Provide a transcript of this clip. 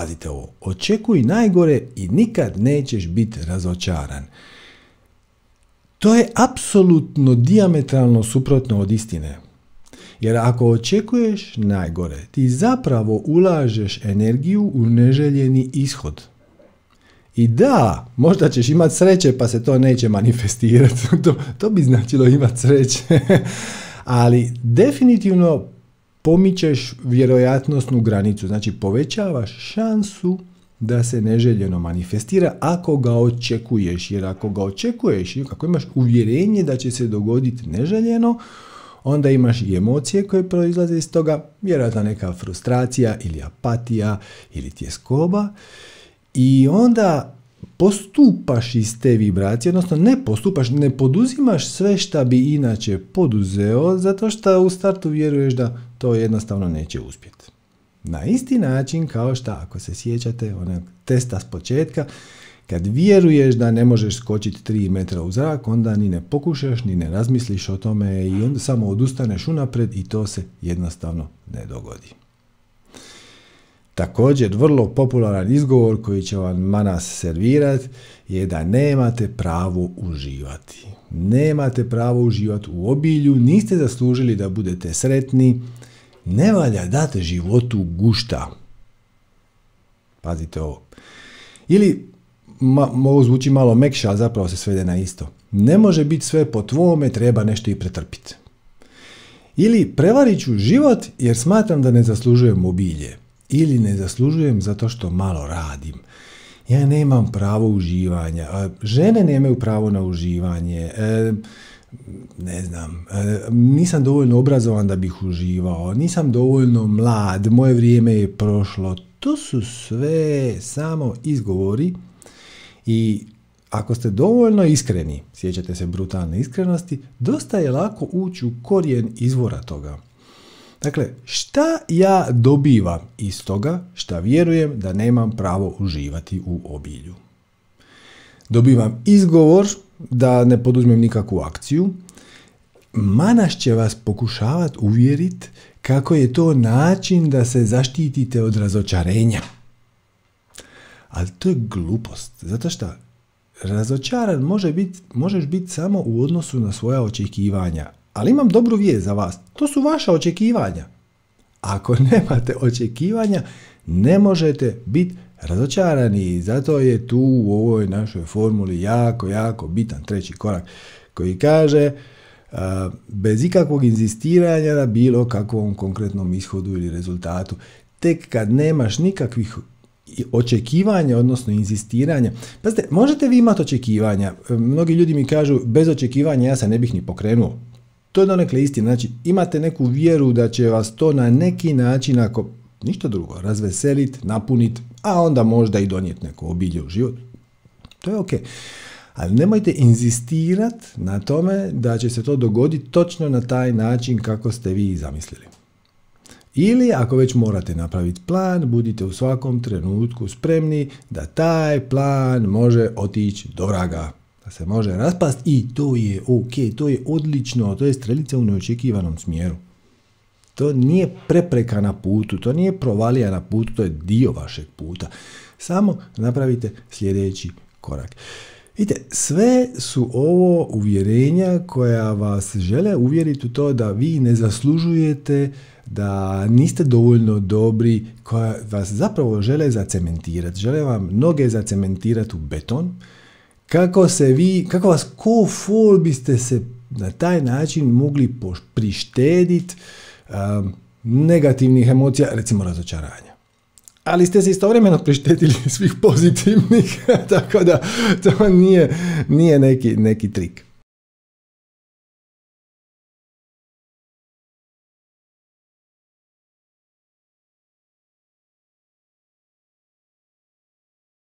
Pazite ovo, očekuj najgore i nikad nećeš biti razočaran. To je apsolutno diametralno suprotno od istine. Jer ako očekuješ najgore, ti zapravo ulažeš energiju u neželjeni ishod. I da, možda ćeš imat sreće pa se to neće manifestirati. to, to bi značilo imat sreće. Ali definitivno pomičeš vjerojatnostnu granicu, znači povećavaš šansu da se neželjeno manifestira ako ga očekuješ, jer ako ga očekuješ i ako imaš uvjerenje da će se dogoditi neželjeno, onda imaš i emocije koje proizlaze iz toga, vjerojatno neka frustracija ili apatija ili tjeskoba i onda postupaš iz te vibracije, odnosno ne postupaš, ne poduzimaš sve šta bi inače poduzeo, zato što u startu vjeruješ da to jednostavno neće uspjeti. Na isti način kao što ako se sjećate onog testa s početka, kad vjeruješ da ne možeš skočiti 3 metra u zrak, onda ni ne pokušaš, ni ne razmisliš o tome i onda samo odustaneš unapred i to se jednostavno ne dogodi. Također, vrlo popularan izgovor koji će vam manas servirati je da nemate pravo uživati. Nemate pravo uživati u obilju, niste zaslužili da budete sretni, ne valja date životu gušta. Pazite ovo. Ili, mogu zvuči malo mekša, ali zapravo se svede na isto. Ne može biti sve po tvome, treba nešto i pretrpiti. Ili prevarit ću život jer smatram da ne zaslužujem obilje. Ili ne zaslužujem zato što malo radim. Ja nemam pravo uživanja. Žene nemaju pravo na uživanje. E, ne znam, e, nisam dovoljno obrazovan da bih uživao, nisam dovoljno mlad, moje vrijeme je prošlo. To su sve samo izgovori i ako ste dovoljno iskreni, sjećate se brutalne iskrenosti, dosta je lako ući u korijen izvora toga. Dakle, šta ja dobivam iz toga šta vjerujem da nemam pravo uživati u obilju? Dobivam izgovor da ne poduzmem nikakvu akciju. Manaš će vas pokušavat uvjeriti kako je to način da se zaštitite od razočarenja. Ali to je glupost. Zato što razočaran može bit, možeš biti samo u odnosu na svoja očekivanja, ali imam dobru vijest za vas. To su vaša očekivanja. Ako nemate očekivanja, ne možete biti razočarani i zato je tu u ovoj našoj formuli jako, jako bitan treći korak koji kaže e, bez ikakvog inzistiranja na bilo kakvom konkretnom ishodu ili rezultatu. Tek kad nemaš nikakvih očekivanja, odnosno inzistiranja. Pazite, možete vi imati očekivanja. E, mnogi ljudi mi kažu, bez očekivanja ja se ne bih ni pokrenuo. To je donekle istina, znači imate neku vjeru da će vas to na neki način, ako ništa drugo, razveselit, napunit, a onda možda i donijet neko obilje u život. To je ok. Ali nemojte inzistirat na tome da će se to dogoditi točno na taj način kako ste vi zamislili. Ili ako već morate napraviti plan, budite u svakom trenutku spremni da taj plan može otići do vraga. Pa se može raspast i to je ok, to je odlično, to je strelica u neočekivanom smjeru. To nije prepreka na putu, to nije provalija na putu, to je dio vašeg puta. Samo napravite sljedeći korak. Vidite, sve su ovo uvjerenja koja vas žele uvjeriti u to da vi ne zaslužujete, da niste dovoljno dobri, koja vas zapravo žele zacementirati. Žele vam noge zacementirati u beton, kako se vi, kako vas ko full biste se na taj način mogli prištediti um, negativnih emocija, recimo razočaranja. Ali ste se istovremeno prištetili svih pozitivnih, tako da to nije, nije neki, neki trik.